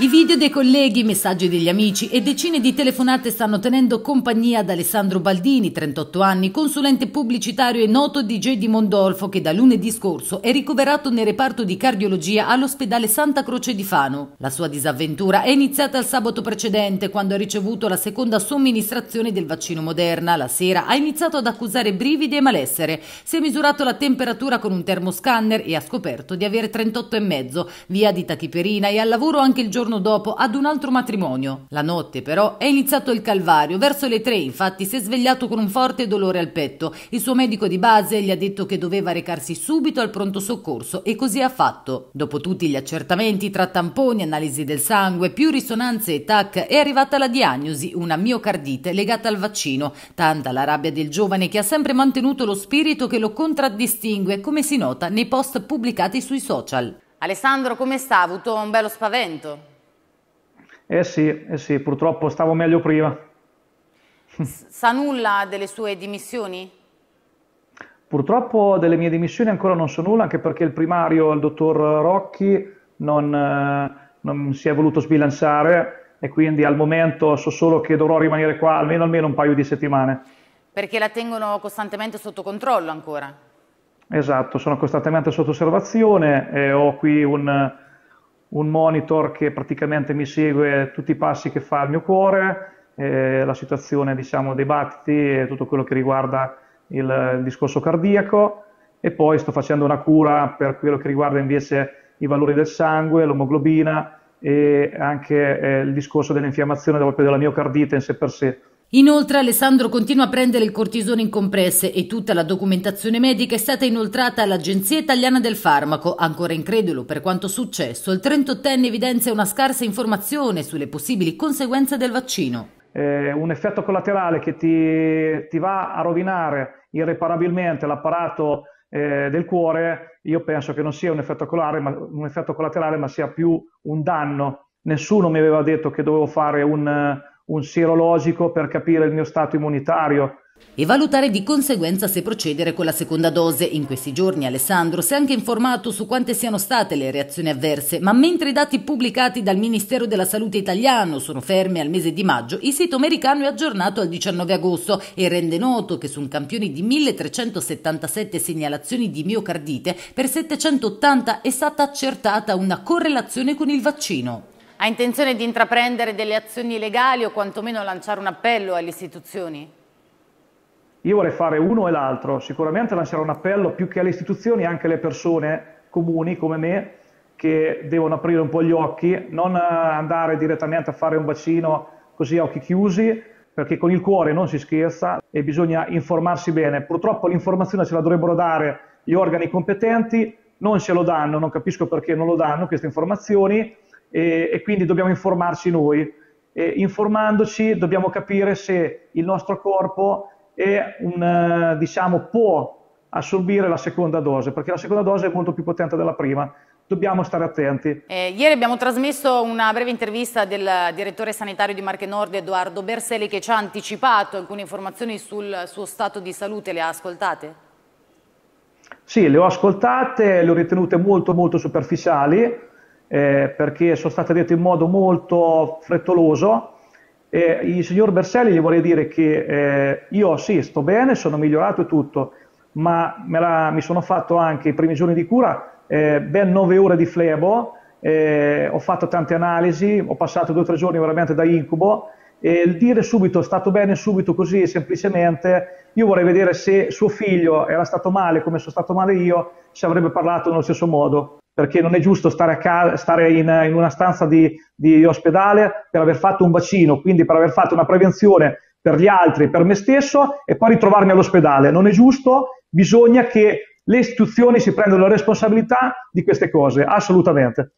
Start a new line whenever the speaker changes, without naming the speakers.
I video dei colleghi, i messaggi degli amici e decine di telefonate stanno tenendo compagnia ad Alessandro Baldini, 38 anni, consulente pubblicitario e noto DJ di Mondolfo che da lunedì scorso è ricoverato nel reparto di cardiologia all'ospedale Santa Croce di Fano. La sua disavventura è iniziata il sabato precedente quando ha ricevuto la seconda somministrazione del vaccino Moderna. La sera ha iniziato ad accusare brividi e malessere. Si è misurato la temperatura con un termoscanner e ha scoperto di avere 38,5, via di tachiperina e al lavoro anche il giorno giorno dopo ad un altro matrimonio. La notte però è iniziato il calvario. Verso le tre infatti si è svegliato con un forte dolore al petto. Il suo medico di base gli ha detto che doveva recarsi subito al pronto soccorso e così ha fatto. Dopo tutti gli accertamenti tra tamponi, analisi del sangue, più risonanze e TAC è arrivata la diagnosi, una miocardite legata al vaccino. Tanta la rabbia del giovane che ha sempre mantenuto lo spirito che lo contraddistingue, come si nota nei post pubblicati sui social. Alessandro, come sta? Ha avuto un bello spavento?
Eh sì, eh sì, purtroppo stavo meglio prima.
Sa nulla delle sue dimissioni?
Purtroppo delle mie dimissioni ancora non so nulla, anche perché il primario, il dottor Rocchi, non, eh, non si è voluto sbilanciare e quindi al momento so solo che dovrò rimanere qua almeno, almeno un paio di settimane.
Perché la tengono costantemente sotto controllo ancora?
Esatto, sono costantemente sotto osservazione, e ho qui un un monitor che praticamente mi segue tutti i passi che fa il mio cuore, eh, la situazione diciamo, dei battiti e tutto quello che riguarda il, il, discorso cardiaco e poi sto facendo una cura per quello che riguarda invece i valori del sangue, l'omoglobina e anche eh, il discorso dell'infiammazione della miocardite in sé per sé.
Inoltre Alessandro continua a prendere il cortisone in compresse e tutta la documentazione medica è stata inoltrata all'Agenzia Italiana del Farmaco. Ancora incredulo per quanto successo, il 38enne evidenzia una scarsa informazione sulle possibili conseguenze del vaccino.
Eh, un effetto collaterale che ti, ti va a rovinare irreparabilmente l'apparato eh, del cuore, io penso che non sia un effetto, ma, un effetto collaterale, ma sia più un danno. Nessuno mi aveva detto che dovevo fare un un sierologico
per capire il mio stato immunitario e valutare di conseguenza se procedere con la seconda dose. In questi giorni Alessandro si è anche informato su quante siano state le reazioni avverse, ma mentre i dati pubblicati dal Ministero della Salute italiano sono fermi al mese di maggio, il sito americano è aggiornato al 19 agosto e rende noto che su un campione di 1377 segnalazioni di miocardite, per 780 è stata accertata una correlazione con il vaccino ha intenzione di intraprendere delle azioni legali o quantomeno lanciare un appello alle istituzioni?
Io vorrei fare uno e l'altro, sicuramente lanciare un appello più che alle istituzioni anche alle persone comuni come me che devono aprire un po' gli occhi, non andare direttamente a fare un vaccino così a occhi chiusi, perché con il cuore non si scherza e bisogna informarsi bene. Purtroppo l'informazione ce la dovrebbero dare gli organi competenti, non ce lo danno, non capisco perché non lo danno queste informazioni e, e quindi dobbiamo informarci noi. E informandoci dobbiamo capire se il nostro corpo un, eh, diciamo, può assorbire la seconda dose, perché la seconda dose è molto più potente della prima. Dobbiamo stare attenti.
Eh, ieri abbiamo trasmesso una breve intervista del direttore sanitario di Marche Nord, Edoardo Berselli, che ci ha anticipato alcune informazioni sul suo stato di salute. Le ha ascoltate?
Sì, le ho ascoltate, le ho ritenute molto, molto superficiali eh, perché sono state dette in modo molto frettoloso. Eh, il signor Berselli gli vorrei dire che eh, io sì, sto bene, sono migliorato e tutto, ma la, mi sono fatto anche i primi giorni di cura eh, ben nove ore di flebo, eh, ho fatto tante analisi, ho passato due o tre giorni veramente da incubo e il dire subito stato bene subito così semplicemente io vorrei vedere se suo figlio era stato male come sono stato male io se avrebbe parlato nello stesso modo perché non è giusto stare, casa, stare in, in, una stanza di, di, ospedale per aver fatto un vaccino, quindi per aver fatto una prevenzione per gli altri, per me stesso e poi ritrovarmi all'ospedale. Non è giusto, bisogna che le istituzioni si prendano la responsabilità di queste cose, assolutamente.